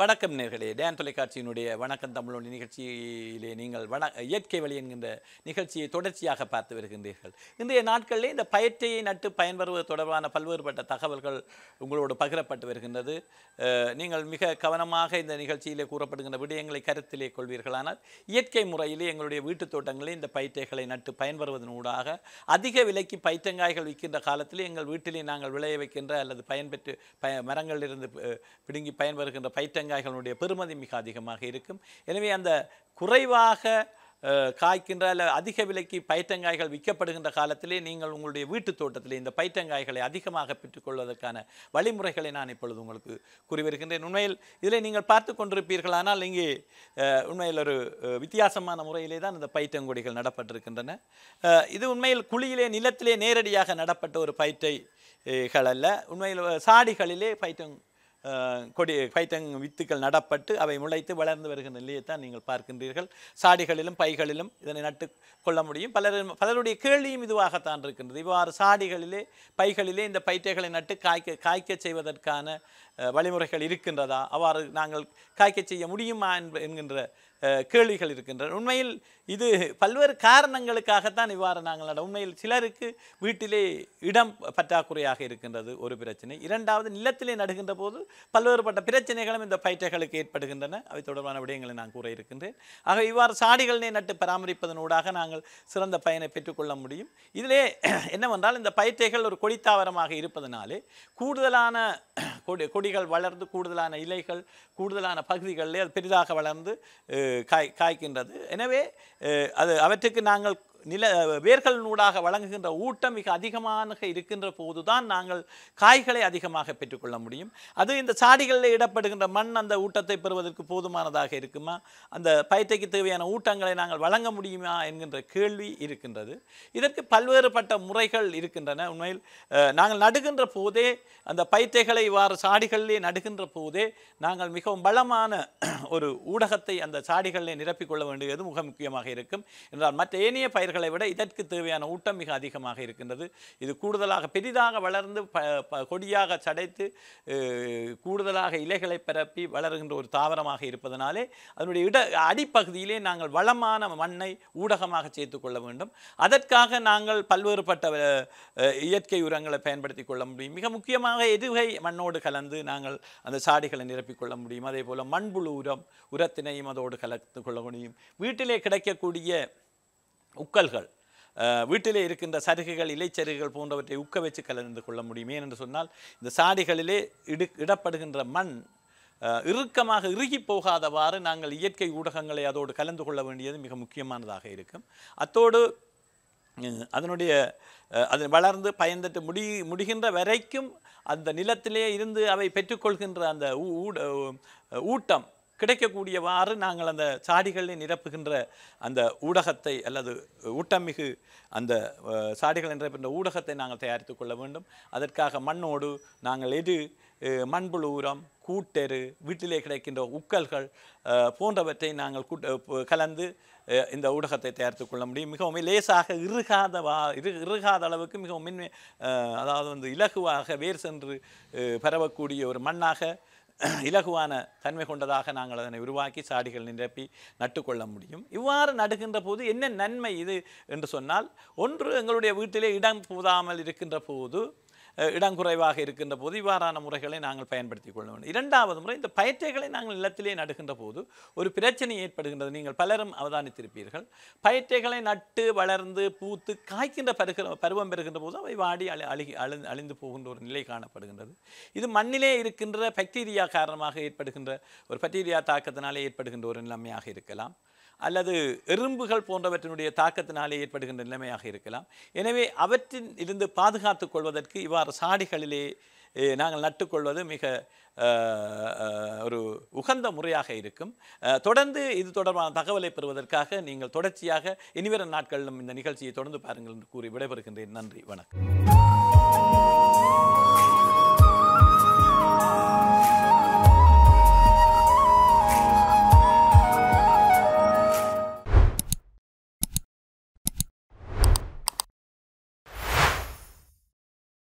வணக்கம் நேர்களே டேன் தொலைக்காட்சியினுடைய வணக்கம் தமிழொலி நிகழ்ச்சியிலே நீங்கள் வண இயற்கை வழி என்கின்ற நிகழ்ச்சியை தொடர்ச்சியாக பார்த்து வருகின்றீர்கள் இன்றைய நாட்களிலே இந்த பயிற்சியை நட்டு பயன்பெறுவது தொடர்பான பல்வேறுபட்ட தகவல்கள் உங்களோடு பகிரப்பட்டு வருகின்றது நீங்கள் மிக கவனமாக இந்த நிகழ்ச்சியிலே கூறப்படுகின்ற விடயங்களை கருத்திலே கொள்வீர்களானால் இயற்கை முறையிலே எங்களுடைய வீட்டுத் தோட்டங்களில் இந்த பயிற்சிகளை நட்டு பயன்பெறுவதன் ஊடாக அதிக விலைக்கு பயிற்றங்காய்கள் விற்கின்ற காலத்தில் எங்கள் வீட்டிலே நாங்கள் விளைய வைக்கின்ற அல்லது பயன்பெற்று பய மரங்களிலிருந்து பிடுங்கி பயன்பெறுகின்ற பைத்தங்காய் முள்ளங்கங்காய்களுடைய பெருமதி மிக அதிகமாக இருக்கும் எனவே அந்த குறைவாக காய்க்கின்ற அல்ல அதிக விலைக்கு பயிற்றங்காய்கள் விற்கப்படுகின்ற காலத்திலே நீங்கள் உங்களுடைய வீட்டு தோட்டத்திலே இந்த பயிற்றங்காய்களை அதிகமாக பெற்றுக்கொள்வதற்கான வழிமுறைகளை நான் இப்பொழுது உங்களுக்கு கூறி உண்மையில் இதில் நீங்கள் பார்த்து கொண்டிருப்பீர்களானால் இங்கே உண்மையில் ஒரு வித்தியாசமான முறையிலே தான் இந்த பயிற்றங்கொடிகள் நடப்பட்டிருக்கின்றன இது உண்மையில் குழியிலே நிலத்திலே நேரடியாக நடப்பட்ட ஒரு பயிற்றைகள் அல்ல உண்மையில் சாடிகளிலே பயிற்றங் கொடி பைத்தங் வித்துக்கள் நடப்பட்டு அவை முளைத்து வளர்ந்து வருகிற நிலையைத்தான் நீங்கள் பார்க்கின்றீர்கள் சாடிகளிலும் பைகளிலும் இதனை நட்டு கொள்ள முடியும் பலர் பலருடைய கேள்வியும் இதுவாகத்தான் இருக்கின்றது இவ்வாறு சாடிகளிலே பைகளிலே இந்த பைத்தைகளை நட்டு காய்க்க காய்க்க செய்வதற்கான வழிமுறைகள் இருக்கின்றதா அவ்வாறு நாங்கள் காய்க்க செய்ய முடியுமா என்கின்ற கேள்விகள் இருக்கின்றன உண்மையில் இது பல்வேறு காரணங்களுக்காகத்தான் இவ்வாறு நாங்கள் உண்மையில் சிலருக்கு வீட்டிலே இடம் பற்றாக்குறையாக இருக்கின்றது ஒரு பிரச்சனை இரண்டாவது நிலத்திலே நடுகின்ற போது பல்வேறுபட்ட பிரச்சனைகளும் இந்த பயிற்சிகளுக்கு ஏற்படுகின்றன அவை தொடர்பான விடயங்களை நான் கூற இருக்கின்றேன் ஆக இவ்வாறு சாடிகளினை நட்டு பராமரிப்பதனூடாக நாங்கள் சிறந்த பயனை பெற்றுக்கொள்ள முடியும் இதிலே என்னவென்றால் இந்த பயிற்சிகள் ஒரு கொடித்தாவரமாக இருப்பதனாலே கூடுதலான கொடி கொடி செடிகள் வளர்ந்து கூடுதலான இலைகள் கூடுதலான பகுதிகளில் அது பெரிதாக வளர்ந்து காய் காய்க்கின்றது எனவே அது அவற்றுக்கு நாங்கள் நில வேர்களினூடாக வழங்குகின்ற ஊட்டம் மிக அதிகமாக இருக்கின்ற போதுதான் நாங்கள் காய்களை அதிகமாக பெற்றுக்கொள்ள முடியும் அது இந்த சாடிகளில் இடப்படுகின்ற மண் அந்த ஊட்டத்தை பெறுவதற்கு போதுமானதாக இருக்குமா அந்த பயத்தைக்கு தேவையான ஊட்டங்களை நாங்கள் வழங்க முடியுமா என்கின்ற கேள்வி இருக்கின்றது இதற்கு பல்வேறுபட்ட முறைகள் இருக்கின்றன உண்மையில் நாங்கள் நடுகின்ற போதே அந்த பயத்தைகளை இவ்வாறு சாடிகளிலே நடுகின்ற போதே நாங்கள் மிகவும் பலமான ஒரு ஊடகத்தை அந்த சாடிகளிலே நிரப்பிக்கொள்ள வேண்டியது மிக முக்கியமாக இருக்கும் என்றால் மற்ற ஏனைய பயிர்கள் மனிதர்களை விட இதற்கு தேவையான ஊட்டம் மிக அதிகமாக இருக்கின்றது இது கூடுதலாக பெரிதாக வளர்ந்து கொடியாக சடைத்து கூடுதலாக இலைகளை பரப்பி வளர்கின்ற ஒரு தாவரமாக இருப்பதனாலே அதனுடைய இட அடிப்பகுதியிலே நாங்கள் வளமான மண்ணை ஊடகமாக சேர்த்து கொள்ள வேண்டும் அதற்காக நாங்கள் பல்வேறுபட்ட இயற்கை உரங்களை பயன்படுத்தி கொள்ள முடியும் மிக முக்கியமாக எதுகை மண்ணோடு கலந்து நாங்கள் அந்த சாடிகளை நிரப்பிக்கொள்ள முடியும் அதே போல் மண்புழு உரம் உரத்தினையும் அதோடு கலந்து கொள்ள முடியும் வீட்டிலே கிடைக்கக்கூடிய உக்கல்கள் வீட்டிலே இருக்கின்ற சருகுகள் இலைச்சருகுகள் போன்றவற்றை உக்க வச்சு கலந்து கொள்ள முடியுமே என்று சொன்னால் இந்த சாடிகளிலே இடு இடப்படுகின்ற மண் இறுக்கமாக இறுகி போகாதவாறு நாங்கள் இயற்கை ஊடகங்களை அதோடு கலந்து கொள்ள வேண்டியது மிக முக்கியமானதாக இருக்கும் அத்தோடு அதனுடைய அது வளர்ந்து பயந்துட்டு முடி முடிகின்ற வரைக்கும் அந்த நிலத்திலே இருந்து அவை பெற்றுக்கொள்கின்ற அந்த ஊ ஊட்டம் கிடைக்கக்கூடியவாறு நாங்கள் அந்த சாடிகளை நிரப்புகின்ற அந்த ஊடகத்தை அல்லது ஊட்டமிகு அந்த சாடிகள் நிரப்புகின்ற ஊடகத்தை நாங்கள் தயாரித்து கொள்ள வேண்டும் அதற்காக மண்ணோடு நாங்கள் எது மண்புழு உரம் கூட்டெரு வீட்டிலே கிடைக்கின்ற உக்கல்கள் போன்றவற்றை நாங்கள் கூட்ட கலந்து இந்த ஊடகத்தை தயாரித்து கொள்ள முடியும் மிகவும் லேசாக இறுகாதவா வா இரு இறுகாத அளவுக்கு மிகவும் மின்மே அதாவது வந்து இலகுவாக வேர் சென்று பரவக்கூடிய ஒரு மண்ணாக இலகுவான தன்மை கொண்டதாக நாங்கள் அதனை உருவாக்கி சாடிகள் நிரப்பி நட்டுக்கொள்ள முடியும் இவ்வாறு நடுகின்ற போது என்ன நன்மை இது என்று சொன்னால் ஒன்று எங்களுடைய வீட்டிலே இடம் போதாமல் இருக்கின்ற போது இடங்குறைவாக இருக்கின்ற போது இவ்வாறான முறைகளை நாங்கள் பயன்படுத்தி கொள்ள வேண்டும் இரண்டாவது முறை இந்த பயிற்சிகளை நாங்கள் நிலத்திலே நடுகின்ற போது ஒரு பிரச்சனை ஏற்படுகின்றது நீங்கள் பலரும் அவதானித்திருப்பீர்கள் பயிற்றைகளை நட்டு வளர்ந்து பூத்து காய்க்கின்ற பருக பருவம் பெறுகின்ற போது அவை வாடி அழி அழுகி அழி அழிந்து போகின்ற ஒரு நிலை காணப்படுகின்றது இது மண்ணிலே இருக்கின்ற பாக்டீரியா காரணமாக ஏற்படுகின்ற ஒரு பாக்டீரியா தாக்கத்தினாலே ஏற்படுகின்ற ஒரு நிலைமையாக இருக்கலாம் அல்லது எறும்புகள் போன்றவற்றினுடைய தாக்கத்தினாலே ஏற்படுகின்ற நிலைமையாக இருக்கலாம் எனவே அவற்றின் இருந்து பாதுகாத்துக் கொள்வதற்கு இவ்வாறு இவ்வாறு சாடிகளிலே நாங்கள் நட்டுக்கொள்வது மிக ஒரு உகந்த முறையாக இருக்கும் தொடர்ந்து இது தொடர்பான தகவலை பெறுவதற்காக நீங்கள் தொடர்ச்சியாக இனிவரும் நாட்களிலும் இந்த நிகழ்ச்சியை தொடர்ந்து பாருங்கள் என்று கூறி விடைபெறுகின்றேன் நன்றி வணக்கம்